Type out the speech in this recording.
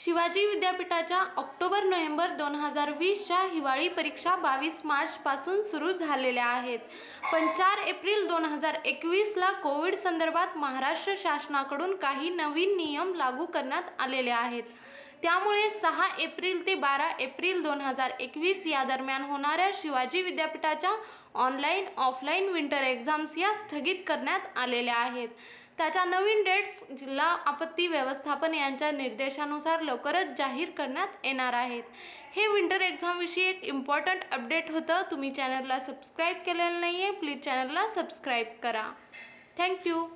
शिवाजी विद्यापीठाच्या October November दोन हजार वीसच्या हिवाळी परीक्षा बावीस मार्चपासून सुरू झालेल्या आहेत पण चार एप्रिल दोन हजार एकवीसला कोविड संदर्भात महाराष्ट्र शासनाकडून काही नवीन नियम लागू करण्यात आलेले आहेत त्यामुळे सहा एप्रिल ते बारा एप्रिल दोन हजार एकवीस या दरम्यान होणाऱ्या शिवाजी विद्यापीठाच्या ऑनलाईन ऑफलाईन विंटर एक्झाम्स या स्थगित करण्यात आलेल्या आहेत त्याच्या नवीन डेट्स जिल्हा आपत्ती व्यवस्थापन यांच्या निर्देशानुसार लवकरच जाहीर करण्यात येणार आहेत हे विंटर एक्झामविषयी एक इम्पॉर्टंट अपडेट होतं तुम्ही चॅनलला सबस्क्राईब केलेलं नाही आहे प्लीज चॅनलला सबस्क्राईब करा थँक्यू